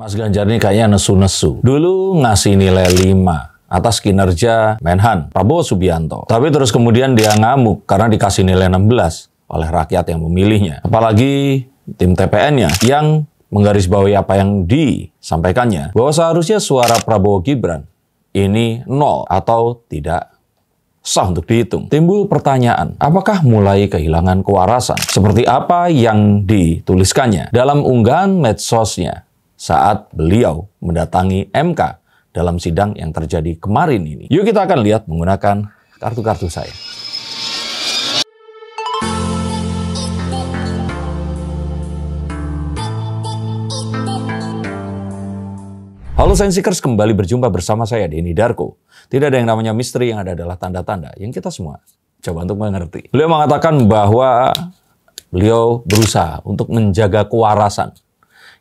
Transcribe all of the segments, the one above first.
Mas Ganjar ini kayaknya nesu-nesu. Dulu ngasih nilai 5 atas kinerja Menhan Prabowo Subianto. Tapi terus kemudian dia ngamuk karena dikasih nilai 16 oleh rakyat yang memilihnya. Apalagi tim TPN-nya yang menggarisbawahi apa yang disampaikannya bahwa seharusnya suara Prabowo Gibran ini nol atau tidak sah untuk dihitung. Timbul pertanyaan, apakah mulai kehilangan kewarasan? Seperti apa yang dituliskannya dalam unggahan medsosnya saat beliau mendatangi MK dalam sidang yang terjadi kemarin ini. Yuk kita akan lihat menggunakan kartu-kartu saya. Halo Science Seekers, kembali berjumpa bersama saya Denny Darko. Tidak ada yang namanya misteri, yang ada adalah tanda-tanda yang kita semua coba untuk mengerti. Beliau mengatakan bahwa beliau berusaha untuk menjaga kewarasan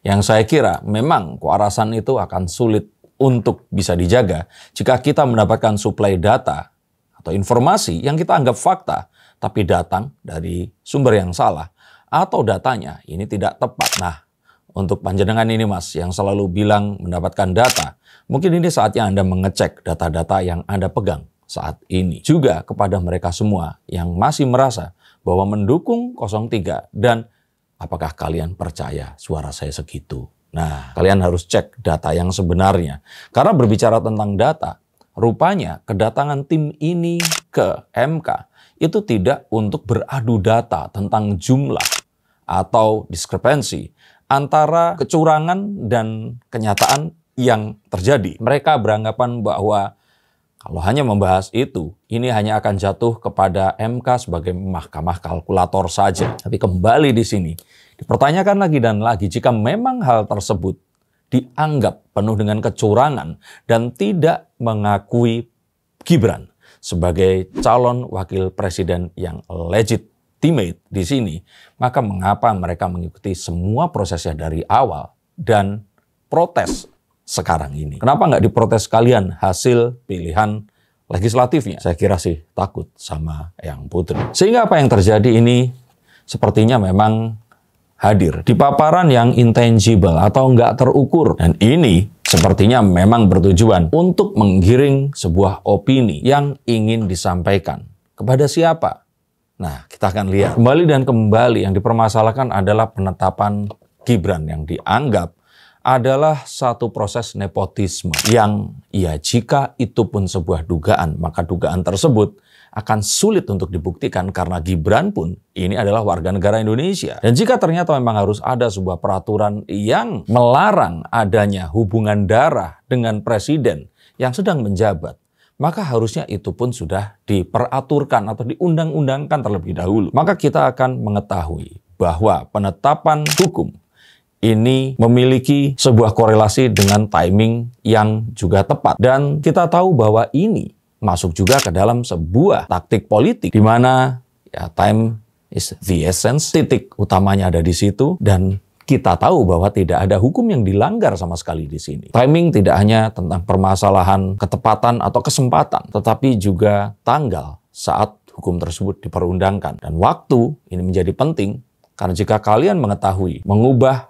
yang saya kira memang kewarasan itu akan sulit untuk bisa dijaga jika kita mendapatkan suplai data atau informasi yang kita anggap fakta tapi datang dari sumber yang salah atau datanya ini tidak tepat. Nah, untuk panjenengan ini Mas yang selalu bilang mendapatkan data, mungkin ini saatnya Anda mengecek data-data yang Anda pegang saat ini. Juga kepada mereka semua yang masih merasa bahwa mendukung 03 dan apakah kalian percaya suara saya segitu? Nah, kalian harus cek data yang sebenarnya. Karena berbicara tentang data, rupanya kedatangan tim ini ke MK itu tidak untuk beradu data tentang jumlah atau diskrepensi antara kecurangan dan kenyataan yang terjadi. Mereka beranggapan bahwa kalau hanya membahas itu, ini hanya akan jatuh kepada MK sebagai mahkamah kalkulator saja. Tapi kembali di sini, dipertanyakan lagi dan lagi jika memang hal tersebut dianggap penuh dengan kecurangan dan tidak mengakui Gibran sebagai calon wakil presiden yang legit teammate di sini, maka mengapa mereka mengikuti semua prosesnya dari awal dan protes sekarang ini. Kenapa nggak diprotes kalian hasil pilihan legislatifnya? Iya. Saya kira sih takut sama yang putri. Sehingga apa yang terjadi ini sepertinya memang hadir di paparan yang intangible atau nggak terukur. Dan ini sepertinya memang bertujuan untuk menggiring sebuah opini yang ingin disampaikan. Kepada siapa? Nah, kita akan lihat. Kembali dan kembali yang dipermasalahkan adalah penetapan Gibran yang dianggap adalah satu proses nepotisme yang ya jika itu pun sebuah dugaan, maka dugaan tersebut akan sulit untuk dibuktikan karena Gibran pun ini adalah warga negara Indonesia. Dan jika ternyata memang harus ada sebuah peraturan yang melarang adanya hubungan darah dengan presiden yang sedang menjabat, maka harusnya itu pun sudah diperaturkan atau diundang-undangkan terlebih dahulu. Maka kita akan mengetahui bahwa penetapan hukum ini memiliki sebuah korelasi dengan timing yang juga tepat. Dan kita tahu bahwa ini masuk juga ke dalam sebuah taktik politik di mana ya time is the essence, titik utamanya ada di situ dan kita tahu bahwa tidak ada hukum yang dilanggar sama sekali di sini. Timing tidak hanya tentang permasalahan ketepatan atau kesempatan, tetapi juga tanggal saat hukum tersebut diperundangkan. Dan waktu ini menjadi penting karena jika kalian mengetahui, mengubah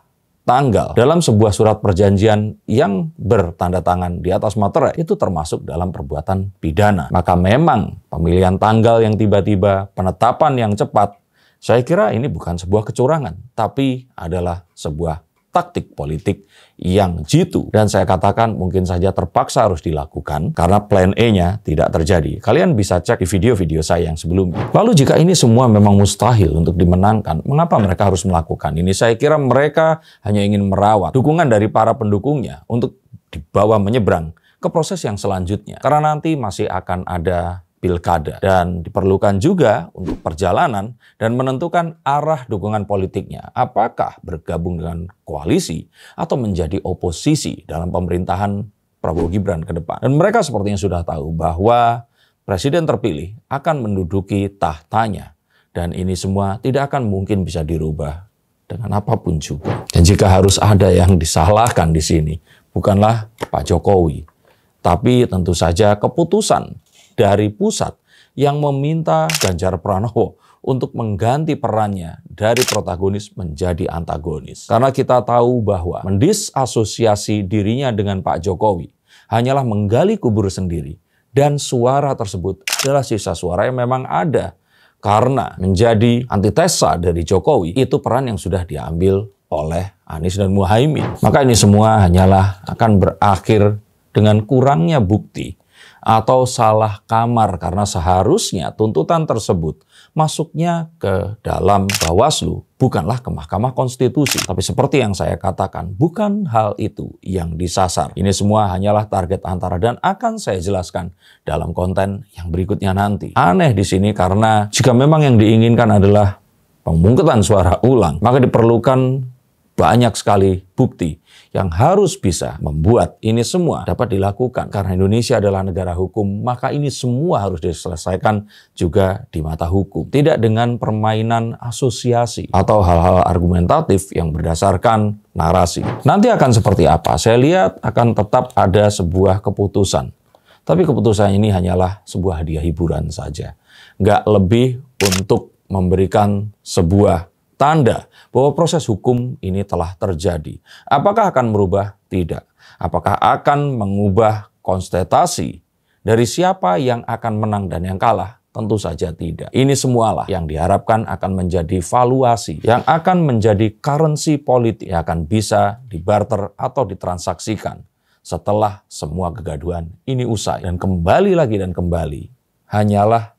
tanggal dalam sebuah surat perjanjian yang bertanda tangan di atas materai itu termasuk dalam perbuatan pidana. Maka memang pemilihan tanggal yang tiba-tiba, penetapan yang cepat, saya kira ini bukan sebuah kecurangan, tapi adalah sebuah taktik politik yang jitu. Dan saya katakan mungkin saja terpaksa harus dilakukan karena plan E-nya tidak terjadi. Kalian bisa cek di video-video saya yang sebelumnya. Lalu jika ini semua memang mustahil untuk dimenangkan, mengapa mereka harus melakukan ini? Saya kira mereka hanya ingin merawat dukungan dari para pendukungnya untuk dibawa menyeberang ke proses yang selanjutnya. Karena nanti masih akan ada pilkada dan diperlukan juga untuk perjalanan dan menentukan arah dukungan politiknya. Apakah bergabung dengan koalisi atau menjadi oposisi dalam pemerintahan Prabowo Gibran ke depan. Dan mereka sepertinya sudah tahu bahwa presiden terpilih akan menduduki tahtanya dan ini semua tidak akan mungkin bisa dirubah dengan apapun juga. Dan jika harus ada yang disalahkan di sini, bukanlah Pak Jokowi, tapi tentu saja keputusan dari pusat yang meminta Ganjar Pranowo untuk mengganti perannya dari protagonis menjadi antagonis. Karena kita tahu bahwa mendisasosiasi dirinya dengan Pak Jokowi hanyalah menggali kubur sendiri dan suara tersebut adalah sisa suara yang memang ada karena menjadi antitesa dari Jokowi itu peran yang sudah diambil oleh Anies dan Muhaimin. Maka ini semua hanyalah akan berakhir dengan kurangnya bukti atau salah kamar karena seharusnya tuntutan tersebut masuknya ke dalam Bawaslu, bukanlah ke Mahkamah Konstitusi. Tapi seperti yang saya katakan, bukan hal itu yang disasar. Ini semua hanyalah target antara dan akan saya jelaskan dalam konten yang berikutnya nanti. Aneh di sini karena jika memang yang diinginkan adalah pemungkutan suara ulang, maka diperlukan banyak sekali bukti yang harus bisa membuat ini semua dapat dilakukan. Karena Indonesia adalah negara hukum, maka ini semua harus diselesaikan juga di mata hukum. Tidak dengan permainan asosiasi atau hal-hal argumentatif yang berdasarkan narasi. Nanti akan seperti apa? Saya lihat akan tetap ada sebuah keputusan. Tapi keputusan ini hanyalah sebuah hadiah hiburan saja. Nggak lebih untuk memberikan sebuah tanda bahwa proses hukum ini telah terjadi. Apakah akan merubah? Tidak. Apakah akan mengubah konstetasi dari siapa yang akan menang dan yang kalah? Tentu saja tidak. Ini semualah yang diharapkan akan menjadi valuasi, yang akan menjadi currency politik, yang akan bisa dibarter atau ditransaksikan setelah semua kegaduhan ini usai. Dan kembali lagi dan kembali, hanyalah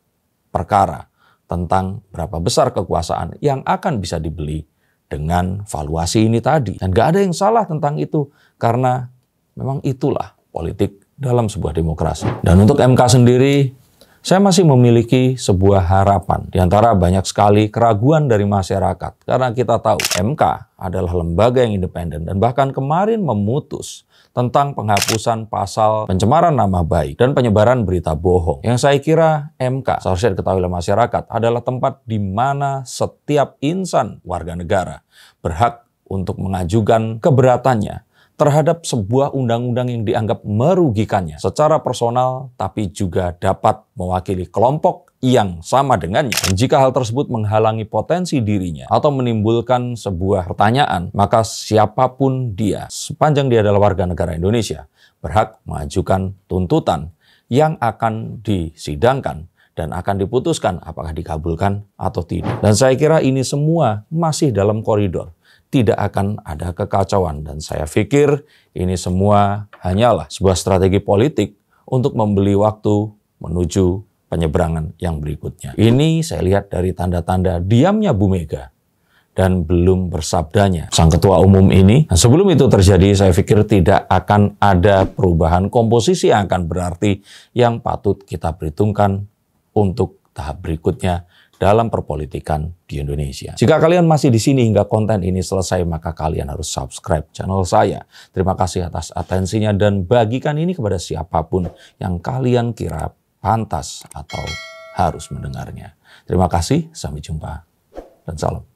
perkara tentang berapa besar kekuasaan yang akan bisa dibeli dengan valuasi ini tadi. Dan gak ada yang salah tentang itu karena memang itulah politik dalam sebuah demokrasi. Dan untuk MK sendiri saya masih memiliki sebuah harapan di antara banyak sekali keraguan dari masyarakat karena kita tahu MK adalah lembaga yang independen dan bahkan kemarin memutus tentang penghapusan pasal pencemaran nama baik dan penyebaran berita bohong. Yang saya kira MK seharusnya diketahui oleh masyarakat adalah tempat di mana setiap insan warga negara berhak untuk mengajukan keberatannya terhadap sebuah undang-undang yang dianggap merugikannya secara personal, tapi juga dapat mewakili kelompok yang sama dengannya. Dan jika hal tersebut menghalangi potensi dirinya atau menimbulkan sebuah pertanyaan, maka siapapun dia, sepanjang dia adalah warga negara Indonesia, berhak mengajukan tuntutan yang akan disidangkan dan akan diputuskan apakah dikabulkan atau tidak. Dan saya kira ini semua masih dalam koridor tidak akan ada kekacauan. Dan saya pikir ini semua hanyalah sebuah strategi politik untuk membeli waktu menuju penyeberangan yang berikutnya. Ini saya lihat dari tanda-tanda diamnya Bu Mega dan belum bersabdanya. Sang ketua umum ini, nah sebelum itu terjadi, saya pikir tidak akan ada perubahan komposisi yang akan berarti yang patut kita perhitungkan untuk tahap berikutnya dalam perpolitikan di Indonesia. Jika kalian masih di sini hingga konten ini selesai, maka kalian harus subscribe channel saya. Terima kasih atas atensinya dan bagikan ini kepada siapapun yang kalian kira pantas atau harus mendengarnya. Terima kasih, sampai jumpa, dan salam.